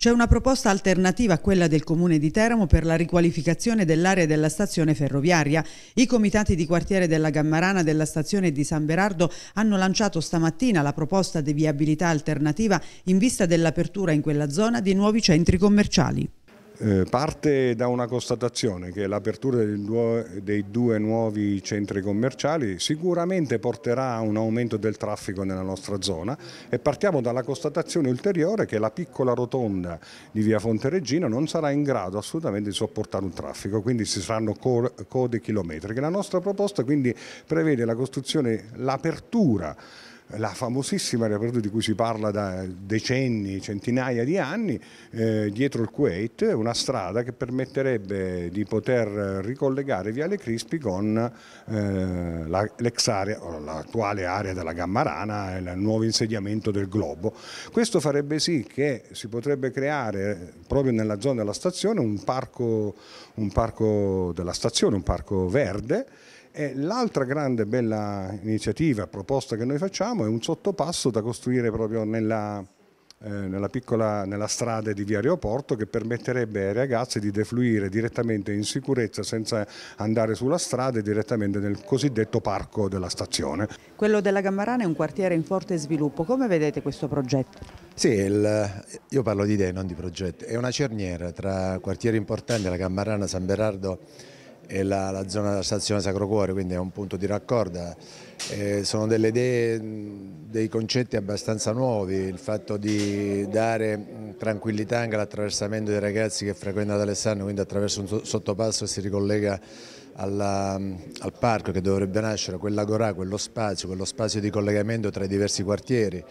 C'è una proposta alternativa a quella del Comune di Teramo per la riqualificazione dell'area della stazione ferroviaria. I comitati di quartiere della Gammarana della stazione di San Berardo hanno lanciato stamattina la proposta di viabilità alternativa in vista dell'apertura in quella zona di nuovi centri commerciali. Eh, parte da una constatazione che l'apertura dei due nuovi centri commerciali sicuramente porterà a un aumento del traffico nella nostra zona e partiamo dalla constatazione ulteriore che la piccola rotonda di via Fonte Regina non sarà in grado assolutamente di sopportare un traffico, quindi si saranno code chilometriche. La nostra proposta quindi prevede la costruzione, l'apertura la famosissima area di cui si parla da decenni, centinaia di anni, eh, dietro il Kuwait, una strada che permetterebbe di poter ricollegare Viale Crispi con eh, l'ex area, l'attuale area della Gammarana e il nuovo insediamento del Globo. Questo farebbe sì che si potrebbe creare proprio nella zona della stazione un parco, un parco della stazione, un parco verde e l'altra grande bella iniziativa, proposta che noi facciamo è un sottopasso da costruire proprio nella, eh, nella, piccola, nella strada di via Aeroporto che permetterebbe ai ragazzi di defluire direttamente in sicurezza senza andare sulla strada e direttamente nel cosiddetto parco della stazione. Quello della Gammarana è un quartiere in forte sviluppo, come vedete questo progetto? Sì, il, io parlo di idee, non di progetti, è una cerniera tra quartieri importanti, la Gammarana, San Berardo e la, la, zona della stazione Sacro Cuore, quindi è un punto di raccorda. Eh, sono delle idee, dei concetti abbastanza nuovi, il fatto di dare tranquillità anche all'attraversamento dei ragazzi che frequentano Alessandro, quindi attraverso un sottopasso si ricollega alla, al parco che dovrebbe nascere quell'agorà, quello spazio, quello spazio di collegamento tra i diversi quartieri,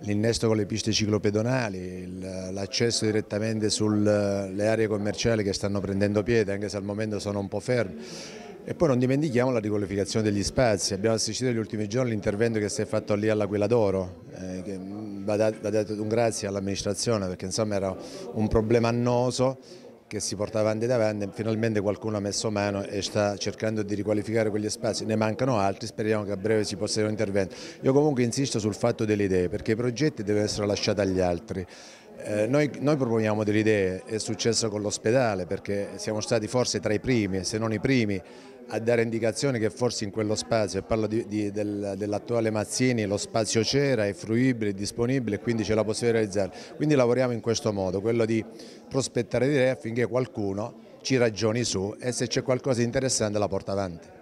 l'innesto con le piste ciclopedonali, l'accesso direttamente sulle aree commerciali che stanno prendendo piede, anche se al momento sono un po' ferme. E poi non dimentichiamo la riqualificazione degli spazi, abbiamo assistito negli ultimi giorni all'intervento che si è fatto lì all'Aquila d'Oro, eh, va dato un grazie all'amministrazione perché insomma era un problema annoso che si porta avanti ed avanti, finalmente qualcuno ha messo mano e sta cercando di riqualificare quegli spazi, ne mancano altri, speriamo che a breve si possa dare un intervento. Io comunque insisto sul fatto delle idee, perché i progetti devono essere lasciati agli altri. Eh, noi, noi, proponiamo delle idee, è successo con l'ospedale perché siamo stati forse tra i primi, se non i primi, a dare indicazioni che forse in quello spazio, e parlo del, dell'attuale Mazzini, lo spazio c'era, è fruibile, è disponibile e quindi ce la possiamo realizzare. Quindi lavoriamo in questo modo, quello di prospettare idee affinché qualcuno ci ragioni su e se c'è qualcosa di interessante la porta avanti.